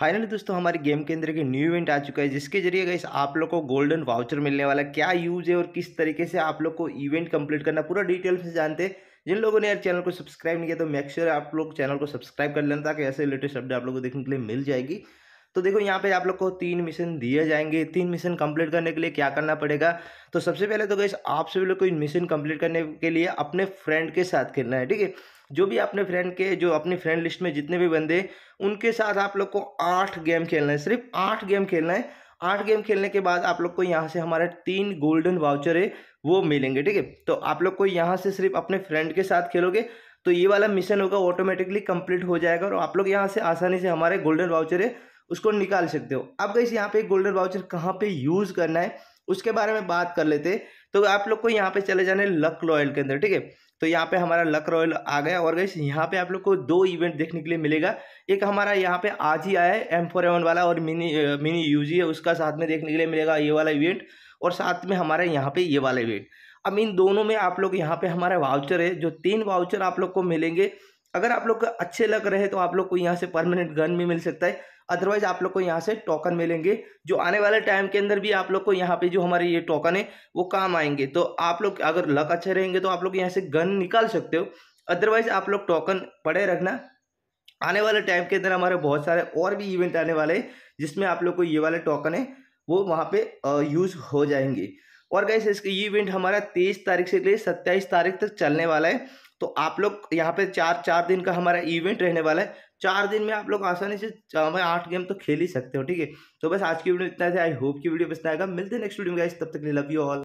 finally दोस्तों हमारे game के अंदर एक न्यू इवेंट आ चुका है जिसके जरिए गई आप लोग को गोल्डन वाउचर मिलने वाला क्या यूज़ है और किस तरीके से आप लोग को इवेंट कंप्लीट करना पूरा डिटेल से जानते हैं जिन लोगों ने यार चैनल को सब्सक्राइब नहीं किया तो मेक आप लोग चैनल को सब्सक्राइब कर लेना ताकि ऐसे लेटेस्ट अपडेट आप लोग को देखने के लिए मिल जाएगी तो देखो यहाँ पे आप लोग को तीन मिशन दिए जाएंगे तीन मिशन कंप्लीट करने के लिए क्या करना पड़ेगा तो सबसे पहले तो गैस आप सभी लोग को इन मिशन कंप्लीट करने के लिए अपने फ्रेंड के साथ खेलना है ठीक है जो भी अपने फ्रेंड के जो अपनी फ्रेंड लिस्ट में जितने भी बंदे उनके साथ आप लोग को आठ गेम खेलना है सिर्फ आठ गेम खेलना है आठ गेम खेलने के बाद आप लोग को यहाँ से हमारे तीन गोल्डन वाउचर है वो मिलेंगे ठीक है तो आप लोग को यहाँ से सिर्फ अपने फ्रेंड के साथ खेलोगे तो ये वाला मिशन होगा ऑटोमेटिकली कंप्लीट हो जाएगा और आप लोग यहाँ से आसानी से हमारे गोल्डन वाउचर है उसको निकाल सकते हो अब गई यहाँ पे गोल्डन वाउचर कहाँ पे यूज़ करना है उसके बारे में बात कर लेते तो आप लोग को यहाँ पे चले जाने लक रॉयल के अंदर ठीक है तो यहाँ पे हमारा लक रॉयल आ गया और गई यहाँ पे आप लोग को दो इवेंट देखने के लिए मिलेगा एक हमारा यहाँ पे आज ही आया है एम फोर एवन वाला और मिनी मिनी यूजी है उसका साथ में देखने के लिए मिलेगा ये वाला इवेंट और साथ में हमारे यहाँ पे ये वाला इवेंट अब इन दोनों में आप लोग यहाँ पे हमारा वाउचर है जो तीन वाउचर आप लोग को मिलेंगे अगर आप लोग का अच्छे लग रहे तो आप लोग को यहाँ से परमानेंट गन भी मिल सकता है अदरवाइज आप लोग को यहाँ से टोकन मिलेंगे जो आने वाले टाइम के अंदर भी आप लोग को यहाँ पे जो हमारे ये टोकन है वो काम आएंगे तो आप लोग अगर लक अच्छे रहेंगे तो आप लोग यहाँ से गन निकाल सकते हो अदरवाइज आप लोग टोकन पड़े रखना आने वाले टाइम के अंदर हमारे बहुत सारे और भी इवेंट आने वाले हैं जिसमें आप लोग को ये वाले टोकन है वो वहाँ पे यूज़ हो जाएंगे और गैस इसके ये इवेंट हमारा तेईस तारीख से लेकर सत्ताईस तारीख तक चलने वाला है तो आप लोग यहाँ पे चार चार दिन का हमारा इवेंट रहने वाला है चार दिन में आप लोग आसानी से हमें आठ गेम तो खेल ही सकते हो ठीक है तो बस आज की वीडियो इतना है आई होप की वीडियो पसंद आएगा मिलते हैं नेक्स्ट वीडियो में गाइस तब तक लव यू ऑल